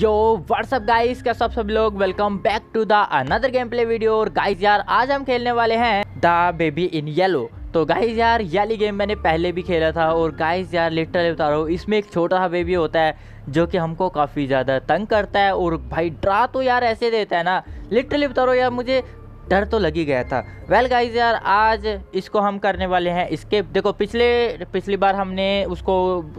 यो WhatsApp guys का सब सब लोग welcome back to the another game play video और गाइस यार आज हम खेलने वाले हैं द बेबी इन येलो तो गाइस यार याली गेम मैंने पहले भी खेला था और गाइस यार लिटरली बता रहा हूँ इसमें एक छोटा सा बेबी होता है जो कि हमको काफ़ी ज़्यादा तंग करता है और भाई ड्रा तो यार ऐसे देता है ना लिटरली बता रहा हूँ यार मुझे डर तो लगी गया था वेल well गाइज यार आज इसको हम करने वाले हैं इसके देखो पिछले पिछली बार हमने उसको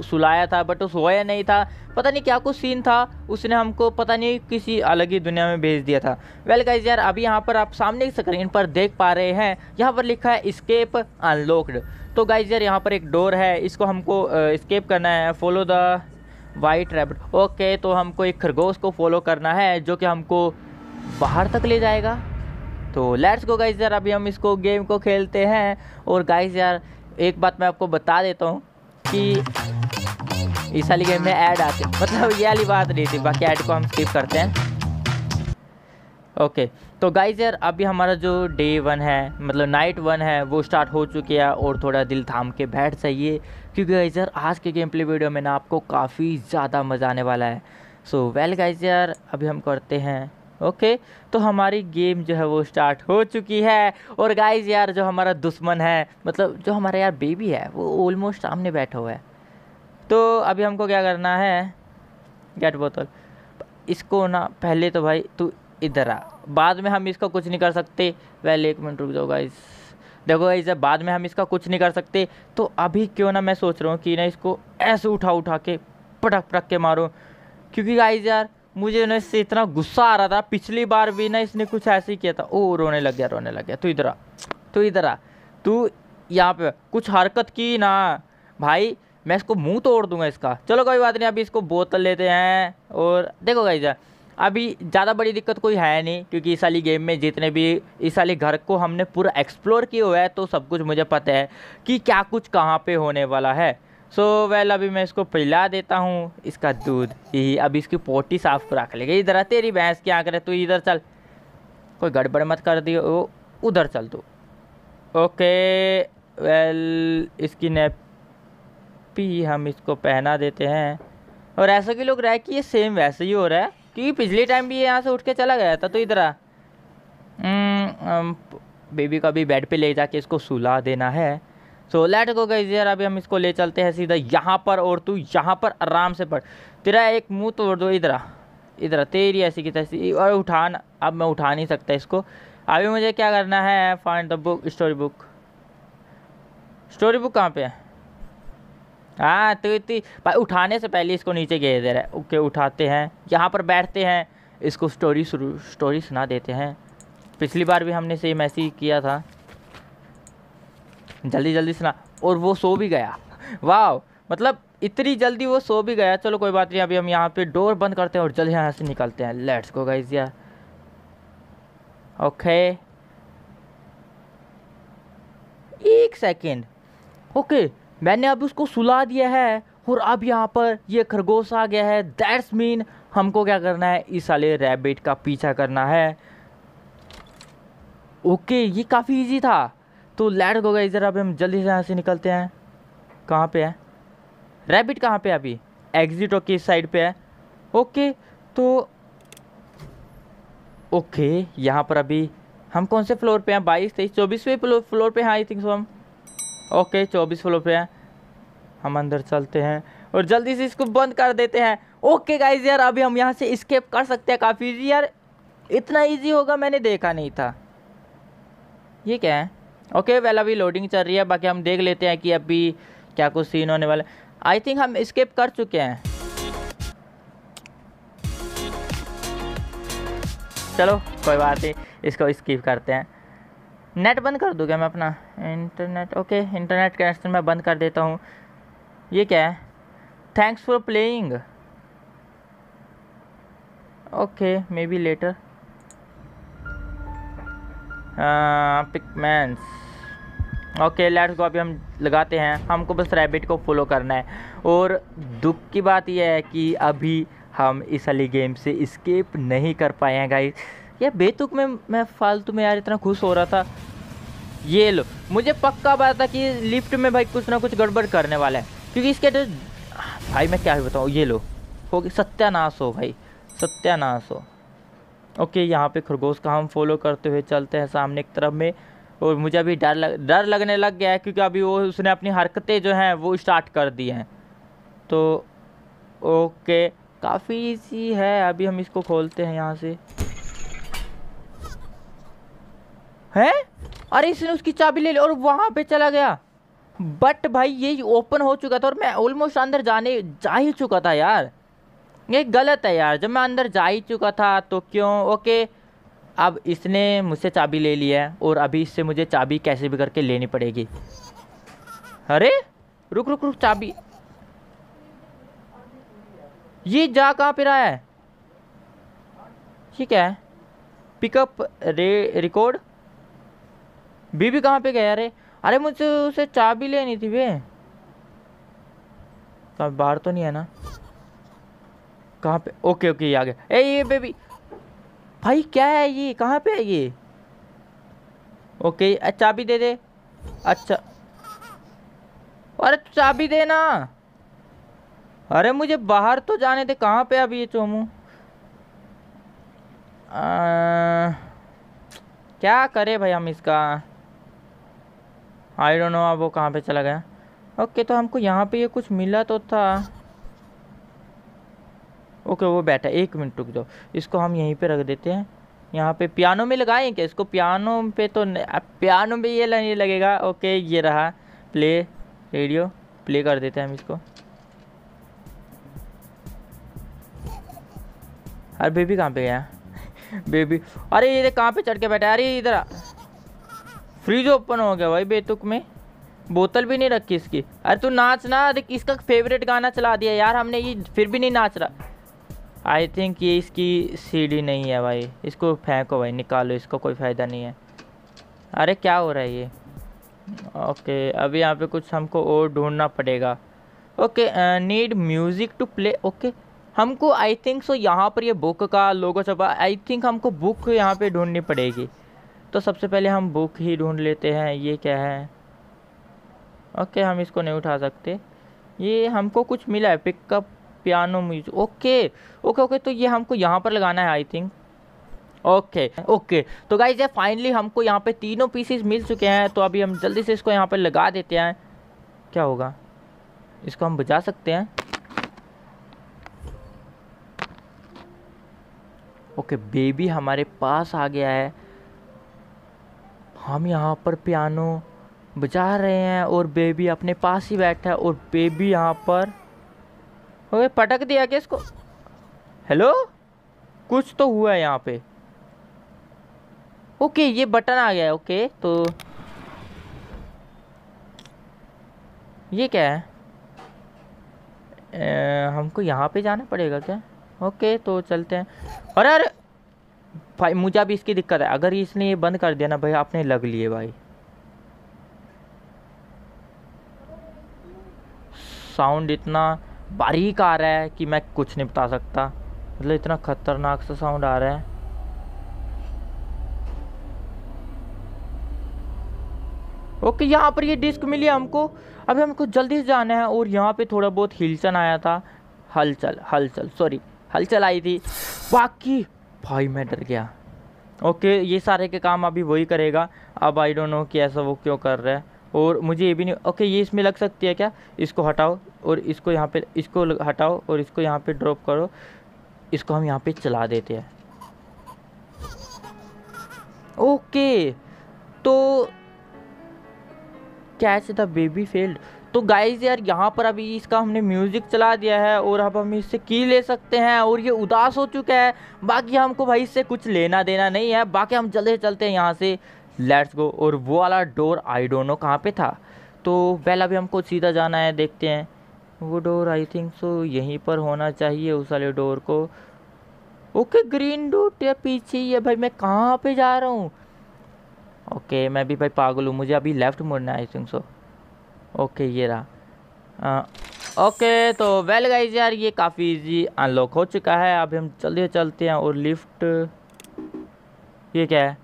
सुलाया था बट वो सोया नहीं था पता नहीं क्या कुछ सीन था उसने हमको पता नहीं किसी अलग ही दुनिया में भेज दिया था वेल well गाइज यार अभी यहाँ पर आप सामने स्क्रीन पर देख पा रहे हैं यहाँ पर लिखा है स्केप अनलॉक्ड तो गाइज यार यहाँ पर एक डोर है इसको हमको स्केप करना है follow the white rabbit okay तो हमको एक खरगोश को फॉलो करना है जो कि हमको बाहर तक ले जाएगा तो लेट्स गो गाइज यार अभी हम इसको गेम को खेलते हैं और गाइज यार एक बात मैं आपको बता देता हूँ कि इस वाली गेम में ऐड आते मतलब ये वाली बात नहीं थी बाकी ऐड को हम स्किप करते हैं ओके तो गाइज यार अभी हमारा जो डे वन है मतलब नाइट वन है वो स्टार्ट हो चुकी है और थोड़ा दिल थाम के बैठ जाइए क्योंकि गाइज यार आज के गेम प्ले वीडियो में ना आपको काफ़ी ज़्यादा मज़ा आने वाला है सो वेल गाइज यार अभी हम करते हैं ओके तो हमारी गेम जो है वो स्टार्ट हो चुकी है और गाइज यार जो हमारा दुश्मन है मतलब जो हमारा यार बेबी है वो ऑलमोस्ट सामने बैठा हुआ है तो अभी हमको क्या करना है गेट बोतल इसको ना पहले तो भाई तू इधर आ बाद में हम इसका कुछ नहीं कर सकते पहले एक मिनट रुक जाओ गाइज देखो गाइज जब बाद में हम इसका कुछ नहीं कर सकते तो अभी क्यों ना मैं सोच रहा हूँ कि ना इसको ऐसे उठा उठा के पटक पटक के मारो क्योंकि गाइज यार मुझे ना इससे इतना गुस्सा आ रहा था पिछली बार भी ना इसने कुछ ऐसे ही किया था ओ रोने लग गया रोने लग गया तू इधर आ तू इधर आ तू यहाँ पे कुछ हरकत की ना भाई मैं इसको मुंह तोड़ दूंगा इसका चलो कोई बात नहीं अभी इसको बोतल लेते हैं और देखो भाई अभी ज़्यादा बड़ी दिक्कत कोई है नहीं क्योंकि इस वाली गेम में जितने भी इस वाली घर को हमने पूरा एक्सप्लोर किया हुआ है तो सब कुछ मुझे पता है कि क्या कुछ कहाँ पर होने वाला है सो वेल अभी मैं इसको पिला देता हूँ इसका दूध यही अभी इसकी पोटी साफ करा के लेके इधर तेरी भैंस क्या करे तू इधर चल कोई गड़बड़ मत कर दियो उधर चल तू ओके वेल इसकी नेपी हम इसको पहना देते हैं और ऐसा कि लोग रहे कि ये सेम वैसे ही हो रहा है क्योंकि पिछले टाइम भी ये यहाँ से उठ के चला गया था तो इधर आ बेबी हम्म, को अभी बेड पे ले जाके इसको सुला देना है सो लेट गो गई यार अभी हम इसको ले चलते हैं सीधा यहाँ पर और तू यहाँ पर आराम से पढ़ तेरा एक मुँह तोड़ दो इधर इधर तेरी ऐसी की तैसी और उठान अब मैं उठा नहीं सकता इसको अभी मुझे क्या करना है find the book story book story book कहाँ पे है हाँ तो इतनी भाई उठाने से पहले इसको नीचे गए दे है ओके उठाते हैं यहाँ पर बैठते हैं इसको स्टोरी शुरू स्टोरी सुना देते हैं पिछली बार भी हमने सेम ऐसे ही किया था जल्दी जल्दी सुना और वो सो भी गया वाह मतलब इतनी जल्दी वो सो भी गया चलो कोई बात नहीं अभी हम यहाँ पे डोर बंद करते हैं और जल्दी यहाँ से निकलते हैं लेट्स गो गाइस यार ओके एक सेकेंड ओके मैंने अब उसको सुला दिया है और अब यहाँ पर ये खरगोश आ गया है दैट्स मीन हमको क्या करना है इस साले रैबिट का पीछा करना है ओके ये काफ़ी इजी था तो लैड हो गया इधर अभी हम जल्दी से यहाँ से निकलते हैं कहाँ पे है रैबिट कहाँ पे है अभी एग्जिट ओके इस साइड पे है ओके तो ओके यहाँ पर अभी हम कौन से फ्लोर पे हैं बाईस तेईस चौबीसवें फ्लोर पे हैं आई थिंक सो हम ओके चौबीस फ्लोर पे हैं हम अंदर चलते हैं और जल्दी से इसको बंद कर देते हैं ओके गाइज यार अभी हम यहाँ से स्केप कर सकते हैं काफ़ी यार इतना इजी होगा मैंने देखा नहीं था ये क्या है ओके वेल अभी लोडिंग चल रही है बाकी हम देख लेते हैं कि अभी क्या कुछ सीन होने वाला आई थिंक हम स्केप कर चुके हैं चलो कोई बात नहीं इसको स्किप करते हैं नेट बंद कर दूँगा मैं अपना इंटरनेट ओके इंटरनेट कनेक्शन मैं बंद कर देता हूँ ये क्या है thanks for playing okay maybe later हाँ, पिकमेंस ओके लेट्स गो अभी हम लगाते हैं हमको बस रैबिट को फॉलो करना है और दुख की बात यह है कि अभी हम इस अली गेम से इस्केप नहीं कर पाए हैं गाइस ये बेतुक में मैं फालतू में यार इतना खुश हो रहा था ये लो मुझे पक्का पता था कि लिफ्ट में भाई कुछ ना कुछ गड़बड़ करने वाला है क्योंकि इसके भाई मैं क्या बताऊँ ये लो हो गई सत्यानाश हो भाई सत्यानाश हो ओके यहाँ पे खरगोश का हम फॉलो करते हुए चलते हैं सामने की तरफ में और मुझे अभी डर लग डर लगने लग गया है क्योंकि अभी वो उसने अपनी हरकतें जो हैं वो स्टार्ट कर दी हैं तो ओके काफ़ी ईजी है अभी हम इसको खोलते हैं यहाँ से हैं अरे इसने उसकी चाबी ले ली और वहाँ पे चला गया बट भाई ये ओपन हो चुका था और मैं ऑलमोस्ट अंदर जाने जा ही चुका था यार ये गलत है यार जब मैं अंदर जा ही चुका था तो क्यों ओके अब इसने मुझसे चाबी ले ली है और अभी इससे मुझे चाबी कैसे भी करके लेनी पड़ेगी अरे रुक रुक रुक चाबी ये जा कहाँ पे रहा है ठीक है पिकअप रे रिकॉर्ड बीबी कहाँ पे गया अरे अरे मुझसे उसे चाबी लेनी थी भे बाहर तो नहीं है ना कहाँ पे ओके ओके ये आ गया ए ये बेबी भाई क्या है ये कहाँ पे है ये ओके चाबी दे दे अच्छा अरे चाबी देना अरे मुझे बाहर तो जाने दे कहाँ पे अभी ये चोमू क्या करे भाई हम इसका आई डोंट नो अब वो कहाँ पे चला गया ओके तो हमको यहाँ पे ये कुछ मिला तो था ओके वो बैठा एक मिनट रुक जाओ इसको हम यहीं पे रख देते हैं यहाँ पे पियानो में लगाए क्या इसको पियानो पे तो पियानो पे ये नहीं लगेगा ओके ये रहा प्ले रेडियो प्ले कर देते हैं हम इसको अरे बेबी कहाँ पे गया बेबी अरे ये कहाँ पे चढ़ के बैठा अरे इधर फ्रिज ओपन हो गया भाई बेतुक में बोतल भी नहीं रखी इसकी अरे तू नाच ना इसका फेवरेट गाना चला दिया यार हमने ये फिर भी नहीं नाच रहा आई थिंक ये इसकी सीढ़ी नहीं है भाई इसको फेंको भाई निकालो इसको कोई फ़ायदा नहीं है अरे क्या हो रहा है ये ओके अभी यहाँ पे कुछ हमको और ढूंढना पड़ेगा okay need music to play okay हमको आई थिंक सो यहाँ पर ये बुक का लोगो छपा आई थिंक हमको बुक यहाँ पे ढूंढनी पड़ेगी तो सबसे पहले हम बुक ही ढूंढ लेते हैं ये क्या है ओके हम इसको नहीं उठा सकते ये हमको कुछ मिला है pickup piano music okay okay okay तो ये हमको यहाँ पर लगाना है आई थिंक ओके ओके तो गाइज ये फाइनली हमको यहाँ पे तीनों पीसीज मिल चुके हैं तो अभी हम जल्दी से इसको यहाँ पर लगा देते हैं क्या होगा इसको हम बजा सकते हैं ओके बेबी हमारे पास आ गया है हम यहाँ पर पियानो बजा रहे हैं और बेबी अपने पास ही बैठा है और बेबी यहाँ पर ओए पटक दिया क्या इसको हेलो कुछ तो हुआ है यहाँ पे ओके ये बटन आ गया है ओके तो ये क्या है ए, हमको यहाँ पे जाना पड़ेगा क्या ओके तो चलते हैं अरे अरे भाई मुझे अभी इसकी दिक्कत है अगर इसने ये बंद कर दिया ना भाई आपने लग लिए भाई साउंड इतना बारीक आ रहा है कि मैं कुछ नहीं बता सकता मतलब इतना ख़तरनाक सा साउंड आ रहा है ओके यहाँ पर ये डिस्क मिली हमको अभी हमको जल्दी से जाना है और यहाँ पे थोड़ा बहुत हिलचन आया था हलचल हलचल सॉरी हलचल आई थी बाकी भाई मैं डर गया ओके ये सारे के काम अभी वही करेगा अब आई डोंट नो कि ऐसा वो क्यों कर रहा है और मुझे ये भी नहीं ओके ये इसमें लग सकती है क्या इसको हटाओ और इसको यहाँ पे इसको हटाओ और इसको यहाँ पे ड्रॉप करो इसको हम यहाँ पे चला देते हैं ओके तो कैच द बेबी फेल्ड तो गाइज यार यहाँ पर अभी इसका हमने म्यूज़िक चला दिया है और अब हम इससे की ले सकते हैं और ये उदास हो चुका है बाकी हमको भाई इससे कुछ लेना देना नहीं है बाकी हम चलते चलते हैं यहाँ से लेट्स गो और वो वाला डोर आई डोंट नो कहाँ पे था तो वेल अभी हमको सीधा जाना है देखते हैं वो डोर आई थिंक सो यहीं पर होना चाहिए उस वाले डोर को ओके ग्रीन डोर या पीछे है भाई मैं कहाँ पे जा रहा हूँ ओके मैं भी भाई पागल हूँ मुझे अभी लेफ़्ट मुड़ना है आई थिंक सो ओके ये रहा ओके ओके तो वेल गाइज यार ये काफ़ी इजी अनलॉक हो चुका है अब हम चलते चलते हैं और लिफ्ट ये क्या है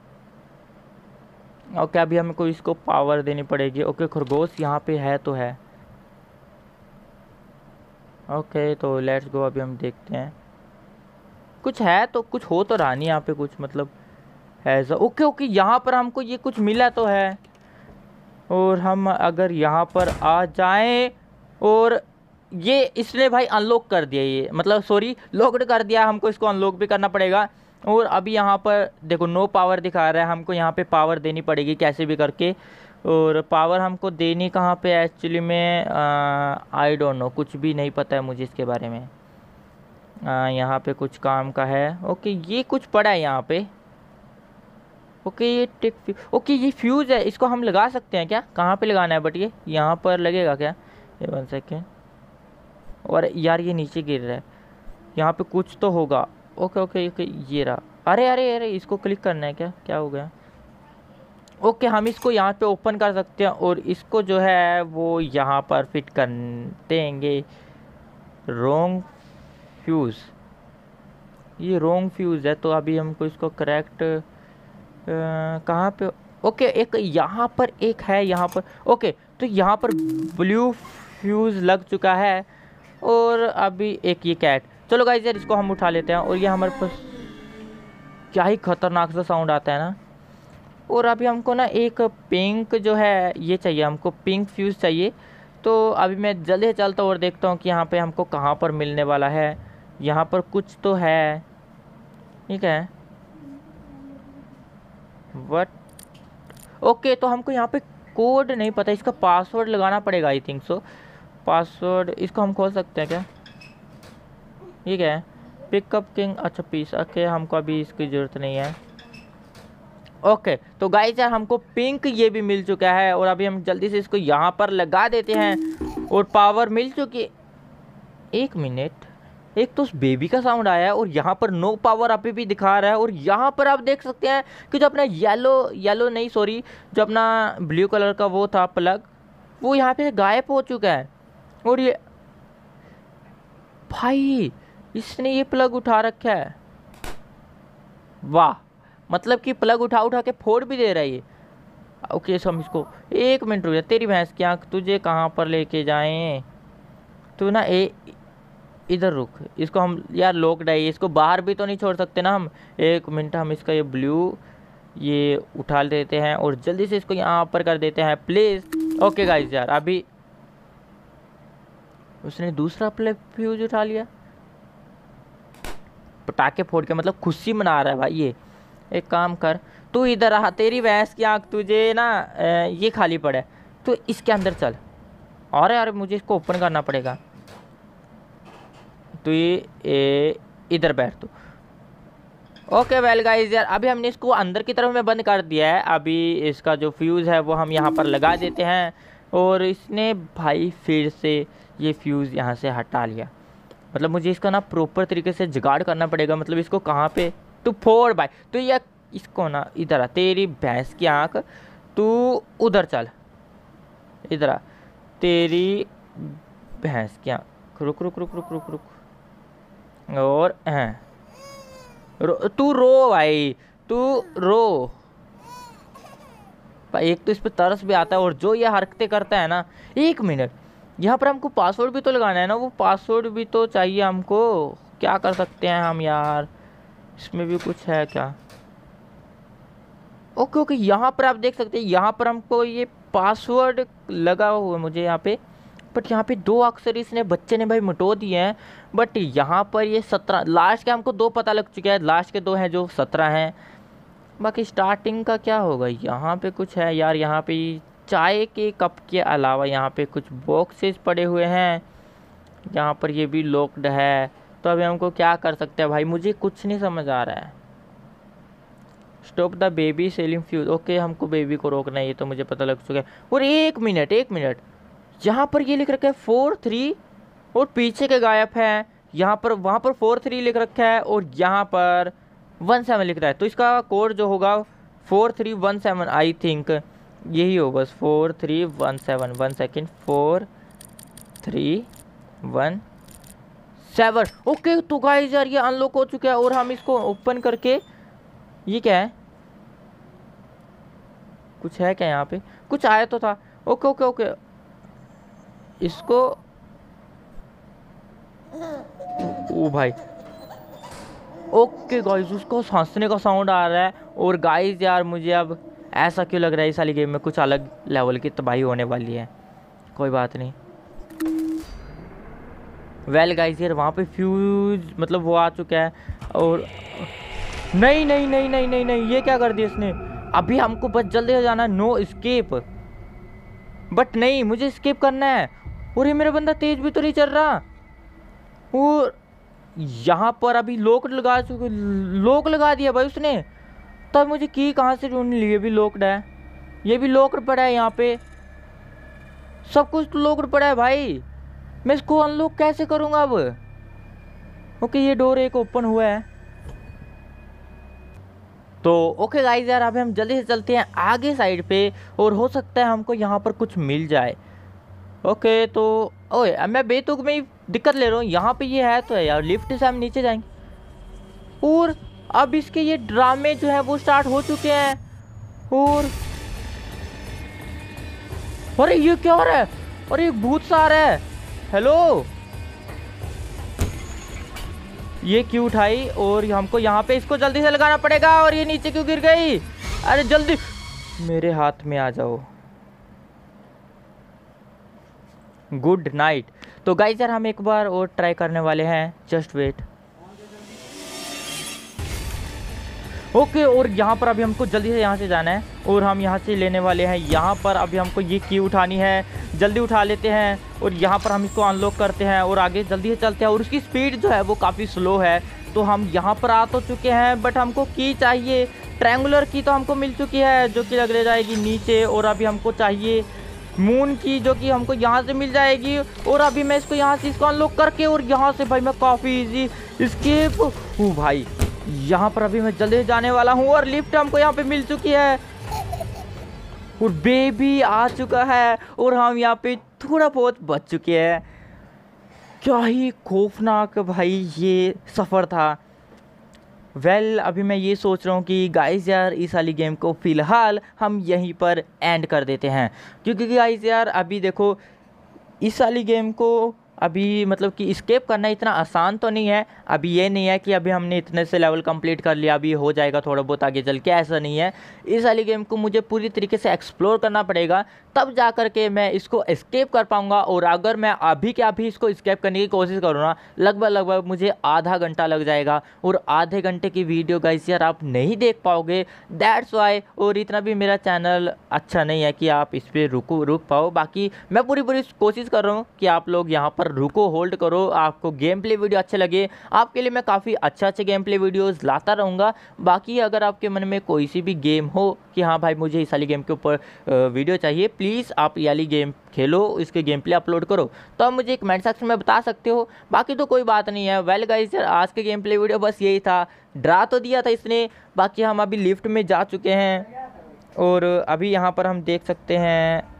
ओके अभी हमको इसको पावर देनी पड़ेगी ओके खरगोश यहाँ पे है तो है ओके तो लेट्स गो अभी हम देखते हैं कुछ है तो कुछ हो तो रहा नहीं यहाँ पे कुछ मतलब ऐसा ओके ओके यहाँ पर हमको ये कुछ मिला तो है और हम अगर यहाँ पर आ जाएं और ये इसने भाई अनलॉक कर दिया ये मतलब सॉरी लॉकड कर दिया हमको इसको अनलॉक भी करना पड़ेगा और अभी यहाँ पर देखो नो पावर दिखा रहा है हमको यहाँ पे पावर देनी पड़ेगी कैसे भी करके और पावर हमको देनी कहाँ पे एक्चुअली में आई डोंट नो कुछ भी नहीं पता है मुझे इसके बारे में आ, यहाँ पे कुछ काम का है ओके ये कुछ पड़ा है यहाँ पे ओके ये टिक ओके ये फ्यूज़ है इसको हम लगा सकते हैं क्या कहाँ पे लगाना है बट ये यहाँ पर लगेगा क्या ये वन सेकेंड और यार ये नीचे गिर रहा है यहाँ पे कुछ तो होगा ओके ओके ओके ये रहा अरे अरे अरे इसको क्लिक करना है क्या क्या हो गया ओके हम इसको यहाँ पे ओपन कर सकते हैं और इसको जो है वो यहाँ पर फिट कर देंगे रोंग फ्यूज़ ये रोंग फ्यूज़ है तो अभी हमको इसको करेक्ट कहाँ पे ओके एक यहाँ पर एक है यहाँ पर ओके तो यहाँ पर ब्लू फ्यूज़ लग चुका है और अभी एक ये कैट चलो गाइज यार इसको हम उठा लेते हैं और ये हमारे पास क्या ही खतरनाक सा साउंड आता है ना और अभी हमको ना एक पिंक जो है ये चाहिए हमको पिंक फ्यूज़ चाहिए तो अभी मैं जल्दी ही चलता और देखता हूँ कि यहाँ पे हमको कहाँ पर मिलने वाला है यहाँ पर कुछ तो है ठीक है बट ओके तो हमको यहाँ पे कोड नहीं पता इसका पासवर्ड लगाना पड़ेगा आई थिंक सो पासवर्ड इसको हम खोल सकते हैं क्या ये क्या है पिकअप किंग अच्छा पीस ओके हमको अभी इसकी ज़रूरत नहीं है ओके तो गाइस यार हमको पिंक ये भी मिल चुका है और अभी हम जल्दी से इसको यहाँ पर लगा देते हैं और पावर मिल चुकी एक मिनट एक तो उस बेबी का साउंड आया है और यहाँ पर नो पावर अभी भी दिखा रहा है और यहाँ पर आप देख सकते हैं कि जो अपना येलो येलो नहीं सॉरी जो अपना ब्लू कलर का वो था प्लग वो यहाँ पे गायब हो चुका है और ये भाई इसने ये प्लग उठा रखा है वाह मतलब कि प्लग उठा उठा के फोड़ भी दे रहा है ये ओके सम इसको एक मिनट रुक जा तेरी भैंस की आँख तुझे कहाँ पर लेके जाएं तू ना ए इधर रुक इसको हम यार लोक डाइए इसको बाहर भी तो नहीं छोड़ सकते ना हम एक मिनट हम इसका ये ब्लू ये उठा देते हैं और जल्दी से इसको यहाँ पर कर देते हैं प्लीज़ ओके गाइज यार अभी उसने दूसरा प्लग फ्यूज उठा लिया पटाखे फोड़ के मतलब खुशी मना रहा है भाई ये एक काम कर तू इधर आ तेरी भैंस की आँख तुझे ना ये खाली पड़े तो इसके अंदर चल और यार मुझे इसको ओपन करना पड़ेगा तो ये इधर बैठ तू ओके वेल गाइज यार अभी हमने इसको अंदर की तरफ में बंद कर दिया है अभी इसका जो फ्यूज़ है वो हम यहाँ पर लगा देते हैं और इसने भाई फिर से ये फ्यूज़ यहाँ से हटा लिया मतलब मुझे इसका ना प्रॉपर तरीके से जुगाड़ करना पड़ेगा मतलब इसको कहाँ पे तू फोड़ भाई तो ये इसको ना इधर आ तेरी भैंस की आँख तू उधर चल इधर आ तेरी भैंस की आँख रुक रुक रुक रुक रुक रुक और हैं तू रो भाई तू रो भाई एक तो इस पर तरस भी आता है और जो ये हरकतें करता है ना एक मिनट यहाँ पर हमको पासवर्ड भी तो लगाना है ना वो पासवर्ड भी तो चाहिए हमको क्या कर सकते हैं हम यार इसमें भी कुछ है क्या ओके ओके यहाँ पर आप देख सकते हैं यहाँ पर हमको ये पासवर्ड लगा हुआ है मुझे यहाँ पे बट यहाँ पे दो अक्सर इसने बच्चे ने भाई मटो दिए हैं बट यहाँ पर ये सत्रह लास्ट के हमको दो पता लग चुका है लास्ट के दो हैं जो सत्रह हैं बाकी स्टार्टिंग का क्या होगा यहाँ पे कुछ है यार यहाँ पे चाय के कप के अलावा यहाँ पे कुछ बॉक्सेस पड़े हुए हैं यहाँ पर ये भी लॉक्ड है तो अभी हमको क्या कर सकते हैं भाई मुझे कुछ नहीं समझ आ रहा है stop the baby selling fuse okay हमको बेबी को रोकना है ये तो मुझे पता लग चुका है और एक मिनट एक मिनट यहाँ पर ये लिख रखा है फोर थ्री और पीछे के गायब है यहाँ पर वहाँ पर फोर थ्री लिख रखा है और यहाँ पर वन सेवन लिख रहा है तो इसका कोड जो होगा four three one seven I think यही हो बस four three one seven one second four three one seven okay तो गाइस यार ये अनलॉक हो चुका है और हम इसको ओपन करके ये क्या है कुछ है क्या यहाँ पे कुछ आया तो था ओके ओके ओके इसको ओ भाई ओके गाइस उसको सांसने का साउंड आ रहा है और गाइस यार मुझे अब ऐसा क्यों लग रहा है इस वाली गेम में कुछ अलग लेवल की तबाही होने वाली है कोई बात नहीं वेल गाइस यार वहाँ पे फ्यूज मतलब वो आ चुका है और नहीं नहीं नहीं नहीं नहीं नहीं ये क्या कर दिया इसने अभी हमको बस जल्दी हो जाना नो स्केप बट नहीं मुझे स्केप करना है और ये मेरा बंदा तेज भी तो नहीं चल रहा और यहाँ पर अभी लोक लगा चुके लोक लगा दिया भाई उसने तब तो मुझे की कहाँ से ढूंढनी ये भी लोकड है ये भी लोकड पड़ा है यहाँ पे सब कुछ तो लोकड पड़ा है भाई मैं इसको अनलॉक कैसे करूँगा अब ओके ये डोर एक ओपन हुआ है तो ओके गाइस यार अभी हम जल्दी से चलते हैं आगे साइड पे और हो सकता है हमको यहाँ पर कुछ मिल जाए ओके तो ओए मैं बेतुक में ही दिक्कत ले रहा हूँ यहाँ पे ये है तो है यार लिफ्ट से हम नीचे जाएंगे और अब इसके ये ड्रामे जो है वो स्टार्ट हो चुके हैं और अरे ये क्या हो रहा है अरे एक भूत सा आ रहा है हेलो ये क्यों उठाई और हमको यहाँ पे इसको जल्दी से लगाना पड़ेगा और ये नीचे क्यों गिर गई अरे जल्दी मेरे हाथ में आ जाओ गुड नाइट तो गाइज यार हम एक बार और ट्राई करने वाले हैं जस्ट वेट ओके और यहाँ पर अभी हमको जल्दी से यहाँ से जाना है और हम यहाँ से लेने वाले हैं यहाँ पर अभी हमको ये की उठानी है जल्दी उठा लेते हैं और यहाँ पर हम इसको अनलॉक करते हैं और आगे जल्दी से चलते हैं और उसकी स्पीड जो है वो काफ़ी स्लो है तो हम यहाँ पर आ तो चुके हैं बट हमको की चाहिए ट्रैंगुलर की तो हमको मिल चुकी है जो कि लग जाएगी नीचे और अभी हमको चाहिए मून की जो कि हमको यहाँ से मिल जाएगी और अभी मैं इसको यहाँ से इसको अनलॉक करके और यहाँ से भाई मैं काफ़ी इजी स्केप हूँ भाई यहाँ पर अभी मैं जल्दी जाने वाला हूँ और लिफ्ट हमको यहाँ पे मिल चुकी है और बेबी आ चुका है और हम यहाँ पे थोड़ा बहुत बच चुके हैं क्या ही खौफनाक भाई ये सफ़र था वेल well, अभी मैं ये सोच रहा हूँ कि गाइस यार इस वाली गेम को फ़िलहाल हम यहीं पर एंड कर देते हैं क्योंकि गाइस यार अभी देखो इस वाली गेम को अभी मतलब कि स्केप करना इतना आसान तो नहीं है अभी ये नहीं है कि अभी हमने इतने से लेवल कंप्लीट कर लिया अभी हो जाएगा थोड़ा बहुत आगे चल के ऐसा नहीं है इस वाली गेम को मुझे पूरी तरीके से एक्सप्लोर करना पड़ेगा तब जा कर के मैं इसको स्केप कर पाऊँगा और अगर मैं अभी के अभी इसको स्केप करने की कोशिश करूँ ना लगभग लगभग मुझे आधा घंटा लग जाएगा और आधे घंटे की वीडियो गाइस यार आप नहीं देख पाओगे दैट्स वाई और इतना भी मेरा चैनल अच्छा नहीं है कि आप इस पर रुको रुक पाओ बाकी मैं पूरी पूरी कोशिश कर रहा हूँ कि आप लोग यहाँ पर रुको होल्ड करो आपको गेम प्ले वीडियो अच्छे लगे आपके लिए मैं काफ़ी अच्छे अच्छे गेम प्ले वीडियोज़ लाता रहूँगा बाकी अगर आपके मन में कोई सी भी गेम हो कि हाँ भाई मुझे इस वाली गेम के ऊपर वीडियो चाहिए प्लीज़ आप ये वाली गेम खेलो इसके गेम प्ले अपलोड करो तो आप मुझे कमेंट सेक्शन में बता सकते हो बाकी तो कोई बात नहीं है वेल गाइज आज के गेम प्ले वीडियो बस यही था ड्रा तो दिया था इसने बाकी हम अभी लिफ्ट में जा चुके हैं और अभी यहाँ पर हम देख सकते हैं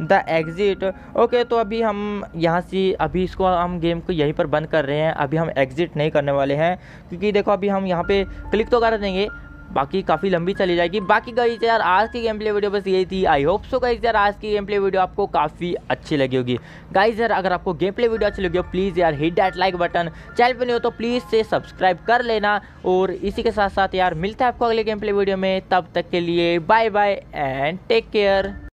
द एग्ज़िट ओके तो अभी हम यहाँ से अभी इसको हम गेम को यहीं पर बंद कर रहे हैं अभी हम एग्ज़िट नहीं करने वाले हैं क्योंकि देखो अभी हम यहाँ पे क्लिक तो कर देंगे बाकी काफ़ी लंबी चली जाएगी बाकी गई यार आज की गेम प्ले वीडियो बस यही थी आई होप सो गाइज यार आज की गेम प्ले वीडियो आपको काफ़ी अच्छी लगी होगी गाइज यार अगर आपको गेम प्ले वीडियो अच्छी लगी हो प्लीज़ यार hit that like button channel पर नहीं हो तो प्लीज़ से सब्सक्राइब कर लेना और इसी के साथ साथ यार मिलता है आपको अगले गेम प्ले वीडियो में तब तक के लिए bye bye and take care